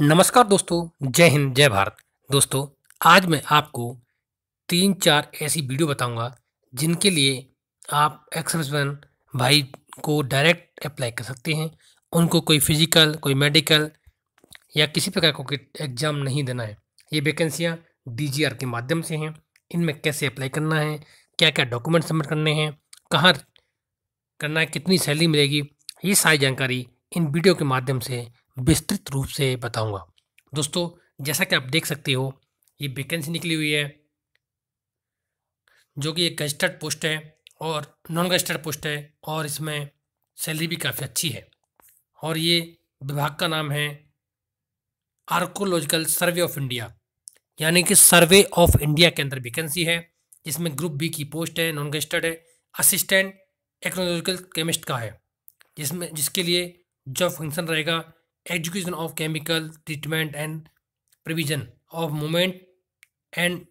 नमस्कार दोस्तों जय हिंद जय भारत दोस्तों आज मैं आपको तीन चार ऐसी वीडियो बताऊंगा जिनके लिए आप एक्सप्रेसमैन भाई को डायरेक्ट अप्लाई कर सकते हैं उनको कोई फिजिकल कोई मेडिकल या किसी प्रकार को एग्ज़ाम नहीं देना है ये वैकेंसियाँ डी के माध्यम से हैं इनमें कैसे अप्लाई करना है क्या क्या डॉक्यूमेंट सबमिट करने हैं कहाँ करना है कितनी सैलरी मिलेगी ये सारी जानकारी इन वीडियो के माध्यम से विस्तृत रूप से बताऊंगा दोस्तों जैसा कि आप देख सकते हो ये वैकेंसी निकली हुई है जो कि एक रजिस्टर्ड पोस्ट है और नॉन रजिस्टर्ड पोस्ट है और इसमें सैलरी भी काफ़ी अच्छी है और ये विभाग का नाम है आर्कोलॉजिकल सर्वे ऑफ इंडिया यानी कि सर्वे ऑफ इंडिया के अंदर वैकेंसी है जिसमें ग्रुप बी की पोस्ट है नॉन रजिस्टर्ड है असिस्टेंट एक्नोलॉजिकल केमिस्ट का है जिसमें जिसके लिए जॉब फंक्शन रहेगा education of chemical treatment and provision of moment and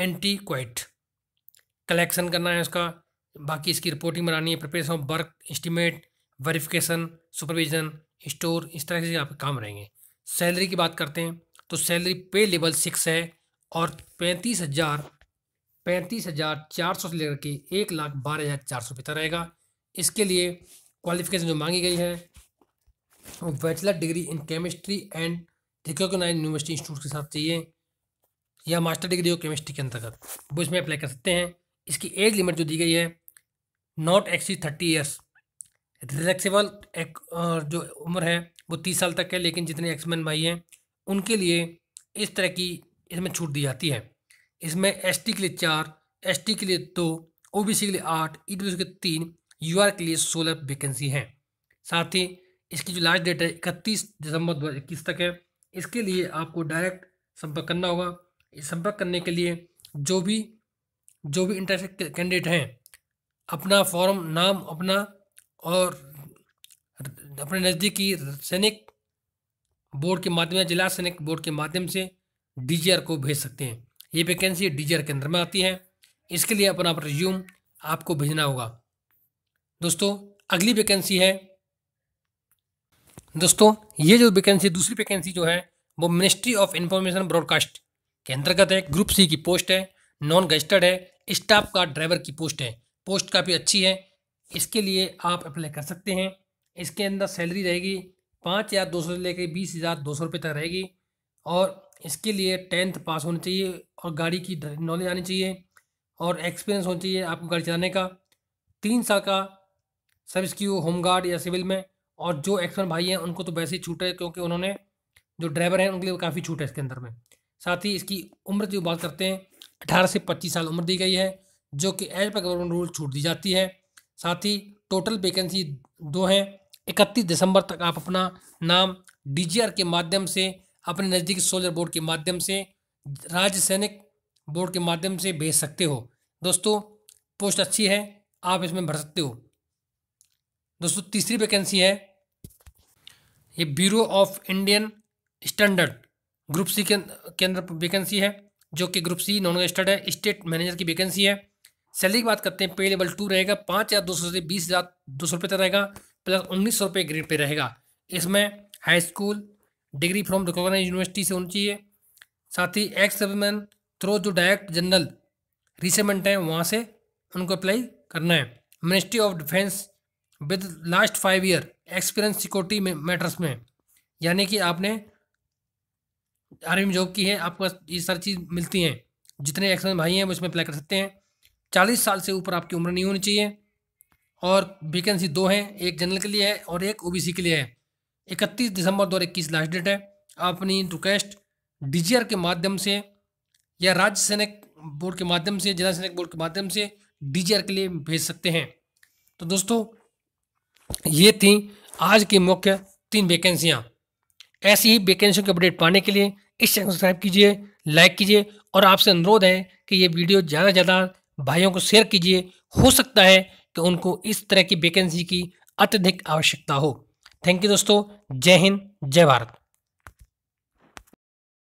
antiquity collection करना है उसका बाकी इसकी रिपोर्टिंग बनानी है preparation of work estimate verification supervision store इस तरह से आपके काम रहेंगे सैलरी की बात करते हैं तो सैलरी पे लेवल सिक्स है और पैंतीस हज़ार पैंतीस हज़ार चार सौ से लेकर के एक लाख बारह हज़ार चार सौ तक रहेगा इसके लिए क्वालिफिकेशन जो मांगी गई है bachelor degree in chemistry and recognise university institute के साथ चाहिए या मास्टर डिग्री हो केमिस्ट्री के अंतर्गत वो इसमें अप्लाई कर सकते हैं इसकी एज लिमिट जो दी गई है नॉट एक्सी थर्टी ईयर्स रिलेक्सीबल एक जो उम्र है वो तीस साल तक है लेकिन जितने एक्समैन भाई हैं उनके लिए इस तरह की इसमें छूट दी जाती है इसमें एस के लिए चार एस के लिए दो ओ के लिए आठ ई e के लिए तीन यू के लिए सोलह वैकेंसी हैं साथ ही इसकी जो लास्ट डेट है इकतीस दिसंबर दो इक्कीस तक है इसके लिए आपको डायरेक्ट संपर्क करना होगा संपर्क करने के लिए जो भी जो भी इंटर कैंडिडेट हैं अपना फॉर्म नाम अपना और अपने नज़दीकी सैनिक बोर्ड के माध्यम से जिला सैनिक बोर्ड के माध्यम से डी को भेज सकते हैं ये वैकेंसी डी के अंदर में आती है इसके लिए अपना रिज्यूम आपको भेजना होगा दोस्तों अगली वैकेंसी है दोस्तों ये जो वैकेंसी दूसरी वैकेंसी जो है वो मिनिस्ट्री ऑफ इंफॉर्मेशन ब्रॉडकास्ट के अंतर्गत है ग्रुप सी की पोस्ट है नॉन रजिस्टर्ड है स्टाफ का ड्राइवर की पोस्ट है पोस्ट काफ़ी अच्छी है इसके लिए आप अप्लाई कर सकते हैं इसके अंदर सैलरी रहेगी पाँच हज़ार दो सौ से लेकर बीस हज़ार दो सौ रुपये तक रहेगी और इसके लिए टेंथ पास होना चाहिए और गाड़ी की नॉलेज आनी चाहिए और एक्सपीरियंस होना चाहिए आपको गाड़ी चलाने का तीन साल का सर्विस की होम होमगार्ड या सिविल में और जो एक्सपर्ट भाई हैं उनको तो वैसे ही छूट है क्योंकि उन्होंने जो ड्राइवर हैं उनके लिए काफ़ी छूट है इसके अंदर में साथ ही इसकी उम्र की बात करते हैं अठारह से पच्चीस साल उम्र दी गई है जो कि एज पर गवर्नमेंट रूल छूट दी जाती है साथ ही टोटल वेकेंसी दो हैं इकतीस दिसंबर तक आप अपना नाम डी के माध्यम से अपने नज़दीकी सोलर बोर्ड के माध्यम से राज्य सैनिक बोर्ड के माध्यम से भेज सकते हो दोस्तों पोस्ट अच्छी है आप इसमें भर सकते हो दोस्तों तीसरी वैकेंसी है ये bureau of Indian standard group C के अंदर वैकेंसी है जो कि ग्रुप सी नॉन रजिस्टर्ड है स्टेट मैनेजर की वैकेंसी है सैलरी की बात करते हैं पे लेवल टू रहेगा पाँच हज़ार दो सौ से बीस हज़ार दो सौ रुपये तक रहेगा प्लस उन्नीस सौ रुपये ग्रेड पे रहेगा इसमें high school degree from recognise university से होनी चाहिए साथ ही एक्स सर्विसमैन थ्रो जो डायरेक्ट जनरल रिसेमेंट हैं वहाँ से उनको अप्लाई करना है ministry of defence with last five year experience security में मैटर्स में यानी कि आपने आर्मी में जॉब की है आपको ये सारी चीज़ मिलती हैं जितने एक्सपीरियंस भाई हैं वो इसमें अप्लाई कर सकते हैं चालीस साल से ऊपर आपकी उम्र नहीं होनी चाहिए और वैकेंसी दो हैं एक जनरल के लिए है और एक ओबीसी के लिए है इकतीस दिसंबर दो लास्ट डेट है आप अपनी रिक्वेस्ट डी के माध्यम से या राज्य सैनिक बोर्ड के माध्यम से जिला सैनिक बोर्ड के माध्यम से डी के लिए भेज सकते हैं तो दोस्तों ये थी आज की मुख्य तीन वैकेंसियाँ ऐसी ही वैकेंसियों के अपडेट पाने के लिए इस चैनल को सब्सक्राइब कीजिए लाइक कीजिए और आपसे अनुरोध है कि ये वीडियो ज़्यादा से ज़्यादा भाइयों को शेयर कीजिए हो सकता है कि उनको इस तरह की वैकेंसी की अत्यधिक आवश्यकता हो थैंक यू दोस्तों जय हिंद जय भारत